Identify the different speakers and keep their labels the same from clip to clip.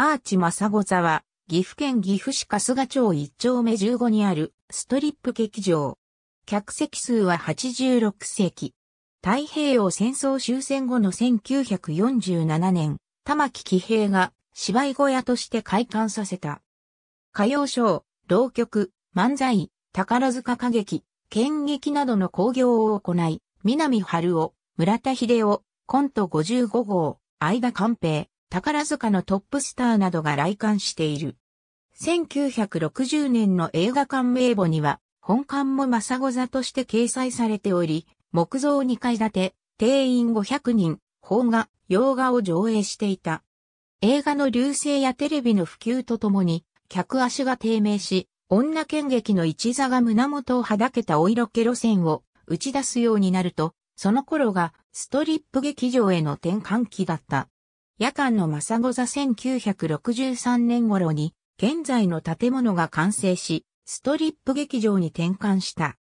Speaker 1: アーチマサゴ座は、岐阜県岐阜市春日町一丁目15にあるストリップ劇場。客席数は86席。太平洋戦争終戦後の1947年、玉木騎平が芝居小屋として開館させた。歌謡ショー、浪曲、漫才、宝塚歌劇、剣劇などの興行を行い、南春夫、村田秀夫、コント55号、相田寛平、宝塚のトップスターなどが来館している。1960年の映画館名簿には、本館もサゴ座として掲載されており、木造2階建て、定員500人、邦画、洋画を上映していた。映画の流星やテレビの普及とともに、客足が低迷し、女剣劇の一座が胸元をはだけたお色気路線を打ち出すようになると、その頃がストリップ劇場への転換期だった。夜間の正子座1963年頃に、現在の建物が完成し、ストリップ劇場に転換した。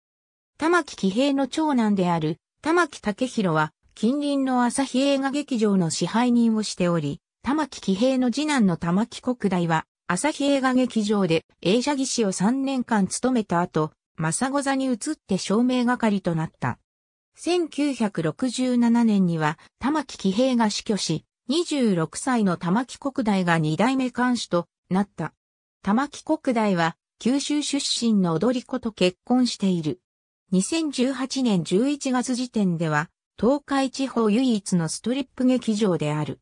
Speaker 1: 玉木喜平の長男である玉木武宏は、近隣の朝日映画劇場の支配人をしており、玉木喜平の次男の玉木国大は、朝日映画劇場で映写技師を3年間務めた後、正子座に移って照明係となった。1967年には玉木喜平が死去し、26歳の玉木国大が二代目監視となった。玉木国大は九州出身の踊り子と結婚している。2018年11月時点では東海地方唯一のストリップ劇場である。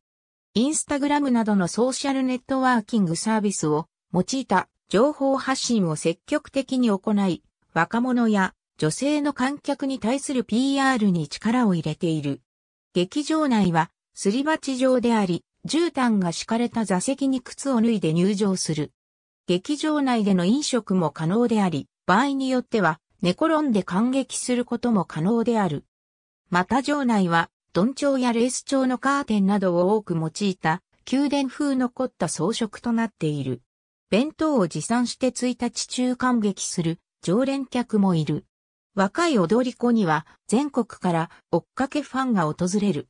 Speaker 1: インスタグラムなどのソーシャルネットワーキングサービスを用いた情報発信を積極的に行い、若者や女性の観客に対する PR に力を入れている。劇場内はすり鉢状であり、絨毯が敷かれた座席に靴を脱いで入場する。劇場内での飲食も可能であり、場合によっては寝転んで感激することも可能である。また場内は、鈍調やレース調のカーテンなどを多く用いた、宮殿風の凝った装飾となっている。弁当を持参して1日中感激する常連客もいる。若い踊り子には全国から追っかけファンが訪れる。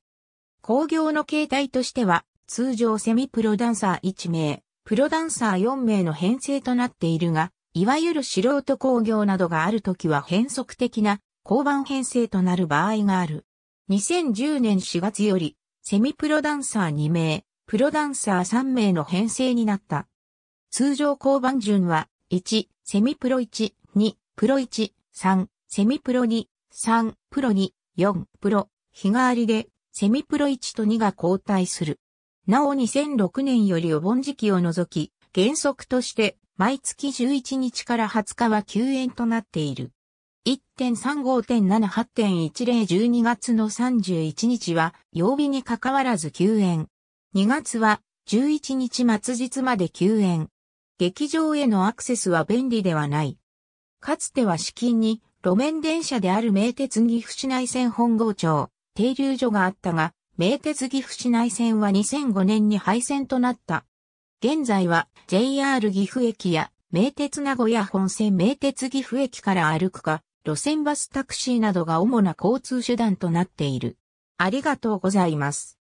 Speaker 1: 工業の形態としては、通常セミプロダンサー1名、プロダンサー4名の編成となっているが、いわゆる素人工業などがあるときは変則的な交番編成となる場合がある。2010年4月より、セミプロダンサー2名、プロダンサー3名の編成になった。通常交番順は、1、セミプロ1、2、プロ1、3、セミプロ2、3、プロ2、4、プロ、日替わりでセミプロ1と2が交代する。なお2006年よりお盆時期を除き、原則として毎月11日から20日は休園となっている。1.35.78.1012月の31日は曜日にかかわらず休園。2月は11日末日まで休園。劇場へのアクセスは便利ではない。かつては資金に路面電車である名鉄岐阜市内線本郷町、停留所があったが、名鉄岐阜市内線は2005年に廃線となった。現在は JR 岐阜駅や名鉄名古屋本線名鉄岐阜駅から歩くか、路線バスタクシーなどが主な交通手段となっている。ありがとうございます。